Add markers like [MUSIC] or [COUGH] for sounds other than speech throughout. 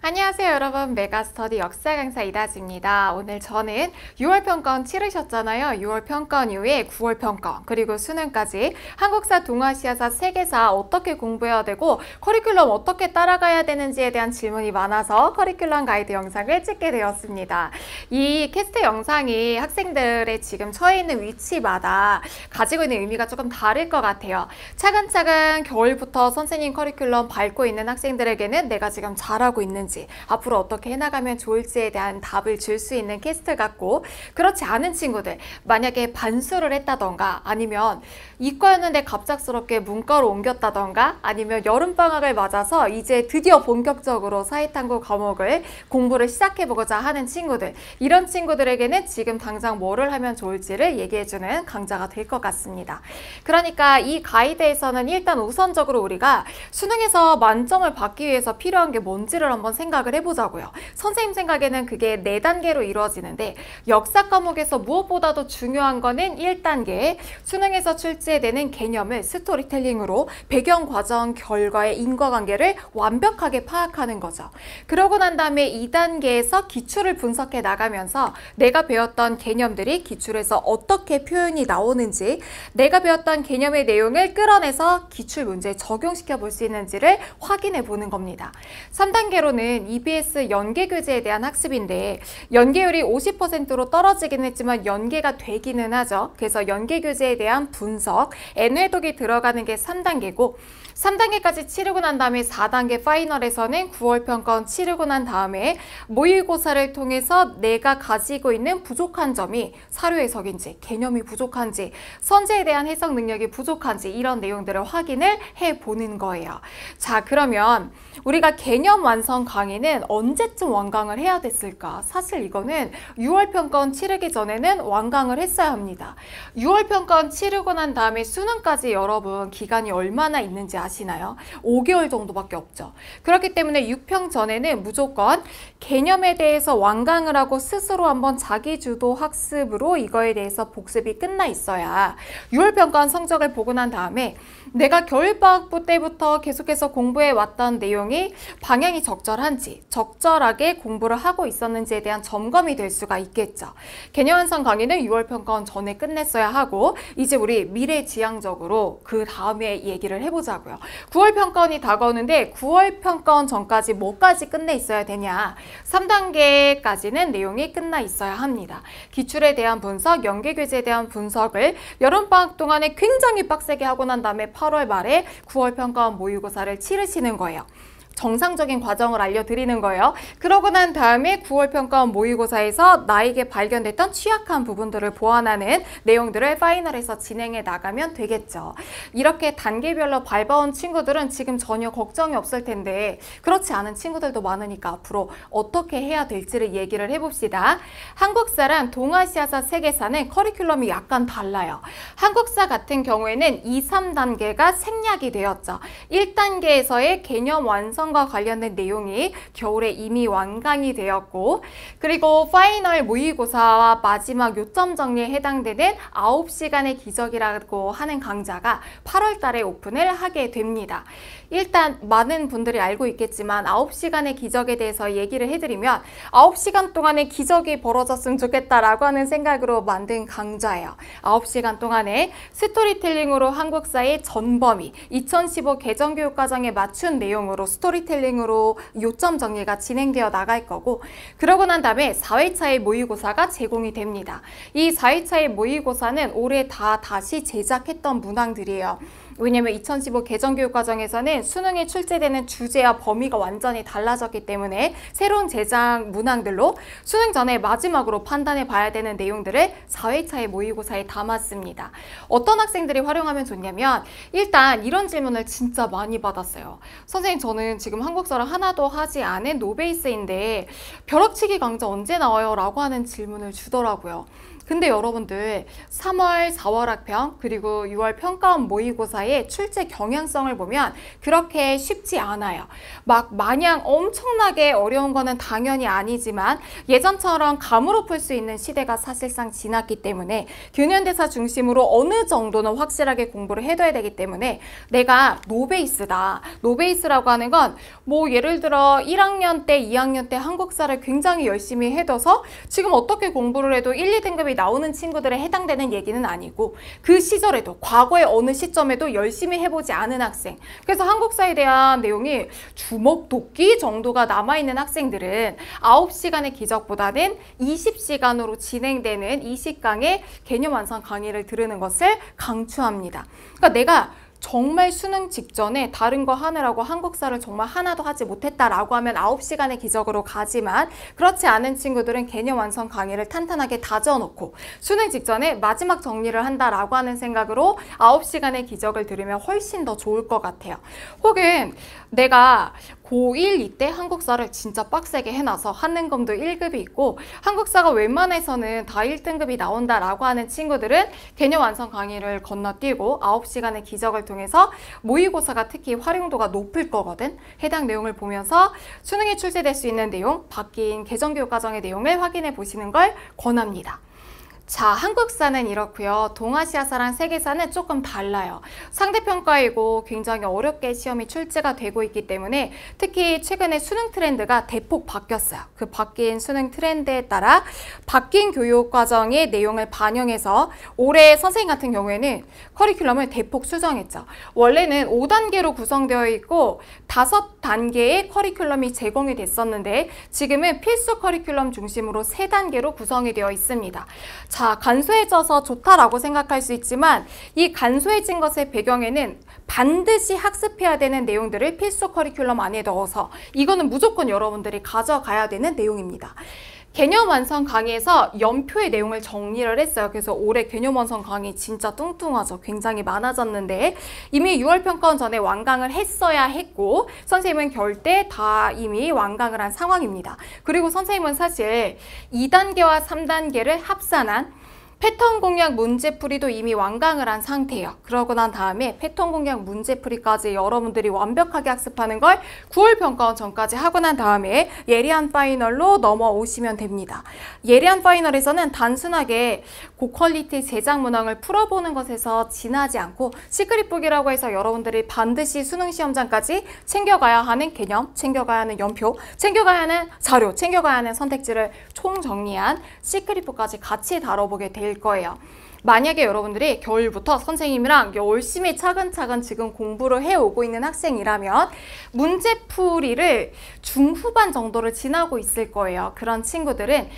안녕하세요 여러분 메가스터디 역사 강사 이다지입니다. 오늘 저는 6월 평가원 치르셨잖아요. 6월 평가원 이후에 9월 평가원 그리고 수능까지 한국사, 동아시아사, 세계사 어떻게 공부해야 되고 커리큘럼 어떻게 따라가야 되는지에 대한 질문이 많아서 커리큘럼 가이드 영상을 찍게 되었습니다. 이 캐스트 영상이 학생들의 지금 처해 있는 위치마다 가지고 있는 의미가 조금 다를 것 같아요. 차근차근 겨울부터 선생님 커리큘럼 밟고 있는 학생들에게는 내가 지금 잘하고 있는 건지 앞으로 어떻게 해나가면 좋을지에 대한 답을 줄 수 있는 캐스트 같고 그렇지 않은 친구들 만약에 반수를 했다던가 아니면 이과였는데 갑작스럽게 문과로 옮겼다던가 아니면 여름방학을 맞아서 이제 드디어 본격적으로 사회탐구 과목을 공부를 시작해보고자 하는 친구들 이런 친구들에게는 지금 당장 뭐를 하면 좋을지를 얘기해주는 강좌가 될 것 같습니다. 그러니까 이 가이드에서는 일단 우선적으로 우리가 수능에서 만점을 받기 위해서 필요한 게 뭔지를 한번 생각을 해보자고요. 선생님 생각에는 그게 네단계로 이루어지는데 역사 과목에서 무엇보다도 중요한 거는 1단계 수능에서 출제되는 개념을 스토리텔링으로 배경 과정 결과의 인과관계를 완벽하게 파악하는 거죠. 그러고 난 다음에 2단계에서 기출을 분석해 나가면서 내가 배웠던 개념들이 기출에서 어떻게 표현이 나오는지 내가 배웠던 개념의 내용을 끌어내서 기출 문제에 적용시켜 볼 수 있는지를 확인해 보는 겁니다. 3단계로는 이번에는 EBS 연계 교재에 대한 학습인데 연계율이 50%로 떨어지긴 했지만 연계가 되기는 하죠. 그래서 연계 교재에 대한 분석, N회독이 들어가는 게 3단계고 3단계까지 치르고 난 다음에 4단계 파이널에서는 9월 평가원 치르고 난 다음에 모의고사를 통해서 내가 가지고 있는 부족한 점이 사료 해석인지 개념이 부족한지 선제에 대한 해석 능력이 부족한지 이런 내용들을 확인을 해보는 거예요. 자 그러면 우리가 개념 완성 강의는 언제쯤 완강을 해야 됐을까? 사실 이거는 6월 평가원 치르기 전에는 완강을 했어야 합니다. 6월 평가원 치르고 난 다음에 수능까지 여러분 기간이 얼마나 있는지 아 아시나요? 5개월 정도밖에 없죠. 그렇기 때문에 6평 전에는 무조건 개념에 대해서 완강을 하고 스스로 한번 자기주도 학습으로 이거에 대해서 복습이 끝나 있어야 6월 평가원 성적을 보고 난 다음에 내가 겨울방학부 때부터 계속해서 공부해 왔던 내용이 방향이 적절한지 적절하게 공부를 하고 있었는지에 대한 점검이 될 수가 있겠죠. 개념 완성 강의는 6월 평가원 전에 끝냈어야 하고 이제 우리 미래지향적으로 그 다음에 얘기를 해보자고요. 9월 평가원이 다가오는데 9월 평가원 전까지 뭐까지 끝내 있어야 되냐 3단계까지는 내용이 끝나 있어야 합니다. 기출에 대한 분석, 연계교재에 대한 분석을 여름방학 동안에 굉장히 빡세게 하고 난 다음에 8월 말에 9월 평가원 모의고사를 치르시는 거예요. 정상적인 과정을 알려드리는 거예요. 그러고 난 다음에 9월 평가원 모의고사에서 나에게 발견됐던 취약한 부분들을 보완하는 내용들을 파이널에서 진행해 나가면 되겠죠. 이렇게 단계별로 밟아온 친구들은 지금 전혀 걱정이 없을 텐데 그렇지 않은 친구들도 많으니까 앞으로 어떻게 해야 될지를 얘기를 해봅시다. 한국사랑 동아시아사 세계사는 커리큘럼이 약간 달라요. 한국사 같은 경우에는 2, 3단계가 생략이 되었죠. 1단계에서의 개념 완성 수상과 관련된 내용이 겨울에 이미 완강이 되었고 그리고 파이널 모의고사와 마지막 요점 정리에 해당되는 9시간의 기적이라고 하는 강좌가 8월 달에 오픈을 하게 됩니다. 일단 많은 분들이 알고 있겠지만 9시간의 기적에 대해서 얘기를 해드리면 9시간 동안의 기적이 벌어졌으면 좋겠다라고 하는 생각으로 만든 강좌예요. 9시간 동안에 스토리텔링으로 한국사의 전범위 2015 개정교육과정에 맞춘 내용으로 스토리 텔링 스토리텔링으로 요점 정리가 진행되어 나갈 거고 그러고 난 다음에 4회차의 모의고사가 제공이 됩니다. 이 4회차의 모의고사는 올해 다 다시 제작했던 문항들이에요. 왜냐하면 2015 개정교육 과정에서는 수능에 출제되는 주제와 범위가 완전히 달라졌기 때문에 새로운 제작 문항들로 수능 전에 마지막으로 판단해 봐야 되는 내용들을 4회차의 모의고사에 담았습니다. 어떤 학생들이 활용하면 좋냐면 일단 이런 질문을 진짜 많이 받았어요. 선생님 저는 지금 한국사를 하나도 하지 않은 노베이스인데 벼락치기 강좌 언제 나와요? 라고 하는 질문을 주더라고요. 근데 여러분들 3월, 4월 학평 그리고 6월 평가원 모의고사의 출제 경향성을 보면 그렇게 쉽지 않아요. 막 마냥 엄청나게 어려운 거는 당연히 아니지만 예전처럼 감으로 풀 수 있는 시대가 사실상 지났기 때문에 균년대사 중심으로 어느 정도는 확실하게 공부를 해둬야 되기 때문에 내가 노베이스다. 노베이스라고 하는 건 뭐 예를 들어 1학년 때, 2학년 때 한국사를 굉장히 열심히 해둬서 지금 어떻게 공부를 해도 1, 2등급이 나오는 친구들에 해당되는 얘기는 아니고 그 시절에도 과거의 어느 시점에도 열심히 해보지 않은 학생 그래서 한국사에 대한 내용이 주먹 도끼 정도가 남아있는 학생들은 9시간의 기적보다는 20시간으로 진행되는 이 시강의 개념 완성 강의를 들으는 것을 강추합니다. 그러니까 내가 정말 수능 직전에 다른 거 하느라고 한국사를 정말 하나도 하지 못했다라고 하면 9 시간의 기적으로 가지만 그렇지 않은 친구들은 개념 완성 강의를 탄탄하게 다져놓고 수능 직전에 마지막 정리를 한다라고 하는 생각으로 9 시간의 기적을 들으면 훨씬 더 좋을 것 같아요. 혹은 내가 고1 이때 한국사를 진짜 빡세게 해놔서 한능검도 1급이 있고 한국사가 웬만해서는 다 1등급이 나온다라고 하는 친구들은 개념 완성 강의를 건너뛰고 9시간의 기적을 통해서 모의고사가 특히 활용도가 높을 거거든. 해당 내용을 보면서 수능에 출제될 수 있는 내용, 바뀐 개정교육 과정의 내용을 확인해 보시는 걸 권합니다. 자, 한국사는 이렇고요. 동아시아사랑 세계사는 조금 달라요. 상대평가이고 굉장히 어렵게 시험이 출제가 되고 있기 때문에 특히 최근에 수능 트렌드가 대폭 바뀌었어요. 그 바뀐 수능 트렌드에 따라 바뀐 교육과정의 내용을 반영해서 올해 선생님 같은 경우에는 커리큘럼을 대폭 수정했죠. 원래는 5단계로 구성되어 있고 5단계의 커리큘럼이 제공이 됐었는데 지금은 필수 커리큘럼 중심으로 3단계로 구성이 되어 있습니다. 자, 간소해져서 좋다라고 생각할 수 있지만 이 간소해진 것의 배경에는 반드시 학습해야 되는 내용들을 필수 커리큘럼 안에 넣어서 이거는 무조건 여러분들이 가져가야 되는 내용입니다. 개념 완성 강의에서 연표의 내용을 정리를 했어요. 그래서 올해 개념 완성 강의 진짜 뚱뚱하죠. 굉장히 많아졌는데 이미 6월 평가원 전에 완강을 했어야 했고 선생님은 결대 다 이미 완강을 한 상황입니다. 그리고 선생님은 사실 2단계와 3단계를 합산한 패턴 공략 문제풀이도 이미 완강을 한 상태예요. 그러고 난 다음에 패턴 공략 문제풀이까지 여러분들이 완벽하게 학습하는 걸 9월 평가원 전까지 하고 난 다음에 예리한 파이널로 넘어오시면 됩니다. 예리한 파이널에서는 단순하게 고퀄리티 제작 문항을 풀어보는 것에서 지나지 않고 시크릿북이라고 해서 여러분들이 반드시 수능 시험장까지 챙겨가야 하는 개념, 챙겨가야 하는 연표, 챙겨가야 하는 자료, 챙겨가야 하는 선택지를 총정리한 시크릿북까지 같이 다뤄보게 될될 거예요. 만약에 여러분들이 겨울부터 선생님이랑 열심히 차근차근 지금 공부를 해오고 있는 학생이라면 문제풀이를 중후반 정도를 지나고 있을 거예요. 그런 친구들은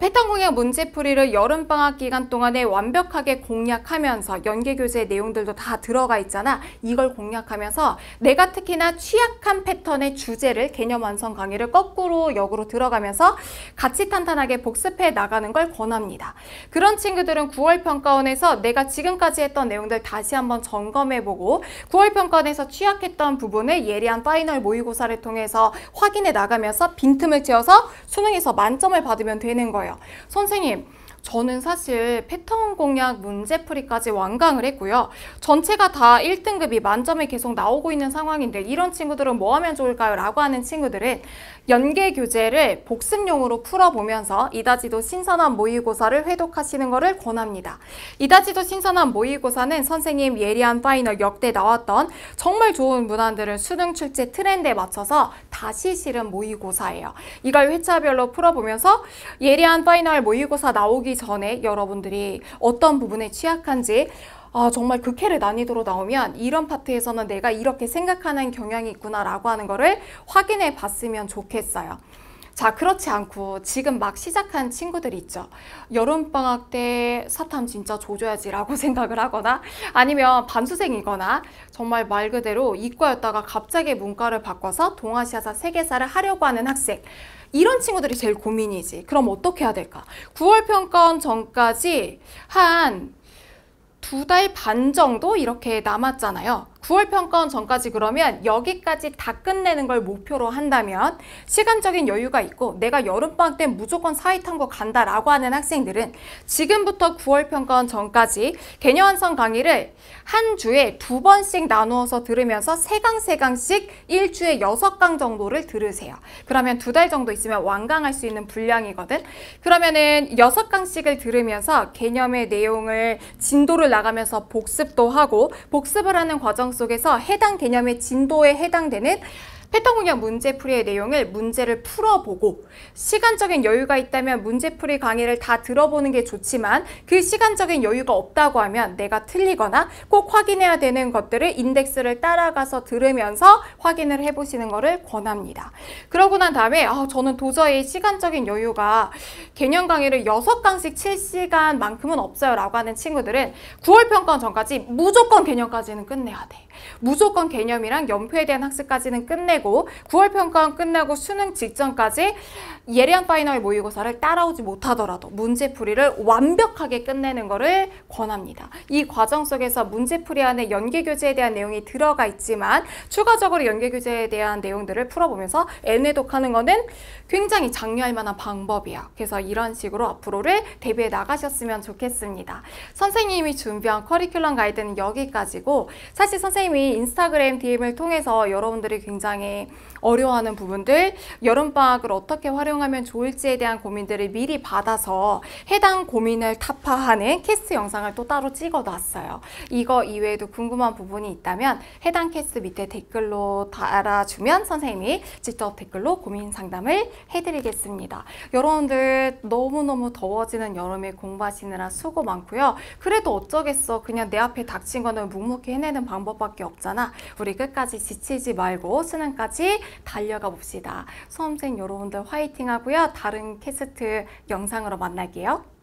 패턴 공약 문제풀이를 여름방학 기간 동안에 완벽하게 공략하면서 연계교재 내용들도 다 들어가 있잖아. 이걸 공략하면서 내가 특히나 취약한 패턴의 주제를 개념 완성 강의를 거꾸로 역으로 들어가면서 같이 탄탄하게 복습해 나가는 걸 권합니다. 그런 친구들은 9월 평가원에서 내가 지금까지 했던 내용들 다시 한번 점검해보고 9월 평가원에서 취약했던 부분을 예리한 파이널 모의고사를 통해서 확인해 나가면서 빈틈을 채워서 수능에서 만점을 받으면 되는 거예요. 선생님, 저는 사실 패턴 공략 문제풀이까지 완강을 했고요. 전체가 다 1등급이 만점에 계속 나오고 있는 상황인데 이런 친구들은 뭐 하면 좋을까요? 라고 하는 친구들은 연계 교재를 복습용으로 풀어보면서 이다지도 신선한 모의고사를 회독하시는 것을 권합니다. 이다지도 신선한 모의고사는 선생님 예리한 파이널 역대 나왔던 정말 좋은 문안들은 수능 출제 트렌드에 맞춰서 다시 실은 모의고사예요. 이걸 회차별로 풀어보면서 예리한 파이널 모의고사 나오기 보기 전에 여러분들이 어떤 부분에 취약한지 아, 정말 극해를 난이도로 나오면 이런 파트에서는 내가 이렇게 생각하는 경향이 있구나라고 하는 거를 확인해 봤으면 좋겠어요. 자, 그렇지 않고 지금 막 시작한 친구들 있죠. 여름방학 때 사탐 진짜 조져야지라고 [LAUGHS] 생각을 하거나 아니면 반수생이거나 정말 말 그대로 이과였다가 갑자기 문과를 바꿔서 동아시아사 세계사를 하려고 하는 학생. 이런 친구들이 제일 고민이지. 그럼 어떻게 해야 될까? 9월 평가원 전까지 한 두 달 반 정도 이렇게 남았잖아요. 9월 평가원 전까지 그러면 여기까지 다 끝내는 걸 목표로 한다면 시간적인 여유가 있고 내가 여름방학 때 무조건 사이탄거 간다라고 하는 학생들은 지금부터 9월 평가원 전까지 개념 완성 강의를 한 주에 두 번씩 나누어서 들으면서 세강 세강씩 일주에 여섯 강 정도를 들으세요. 그러면 두 달 정도 있으면 완강할 수 있는 분량이거든. 그러면은 여섯 강씩을 들으면서 개념의 내용을 진도를 나가면서 복습도 하고 복습을 하는 과정 상황 속에서 해당 개념의 진도에 해당되는 패턴 공략 문제풀이의 내용을 문제를 풀어보고 시간적인 여유가 있다면 문제풀이 강의를 다 들어보는 게 좋지만 그 시간적인 여유가 없다고 하면 내가 틀리거나 꼭 확인해야 되는 것들을 인덱스를 따라가서 들으면서 확인을 해보시는 것을 권합니다. 그러고 난 다음에 아, 저는 도저히 시간적인 여유가 개념 강의를 6강씩 7시간만큼은 없어요 라고 하는 친구들은 9월 평가 원 전까지 무조건 개념까지는 끝내야 돼. 무조건 개념이랑 연표에 대한 학습까지는 끝내고 끝고 9월 평가원 끝나고 수능 직전까지 예리한 파이널 모의고사를 따라오지 못하더라도 문제풀이를 완벽하게 끝내는 것을 권합니다. 이 과정 속에서 문제풀이 안에 연계교재에 대한 내용이 들어가 있지만 추가적으로 연계교재에 대한 내용들을 풀어보면서 애뇌독하는 것은 굉장히 장려할 만한 방법이야. 그래서 이런 식으로 앞으로를 대비해 나가셨으면 좋겠습니다. 선생님이 준비한 커리큘럼 가이드는 여기까지고 사실 선생님이 인스타그램 DM을 통해서 여러분들이 굉장히 굉장히 어려워하는 부분들, 여름방학을 어떻게 활용하면 좋을지에 대한 고민들을 미리 받아서 해당 고민을 타파하는 캐스 영상을 또 따로 찍어놨어요. 이거 이외에도 궁금한 부분이 있다면 해당 캐스 밑에 댓글로 달아주면 선생님이 직접 댓글로 고민 상담을 해드리겠습니다. 여러분들 너무너무 더워지는 여름에 공부하시느라 수고 많고요. 그래도 어쩌겠어. 그냥 내 앞에 닥친 거는 묵묵히 해내는 방법밖에 없잖아. 우리 끝까지 지치지 말고 쓰는 3강까지 달려가 봅시다. 수험생 여러분들 화이팅 하고요. 다른 캐스트 영상으로 만날게요.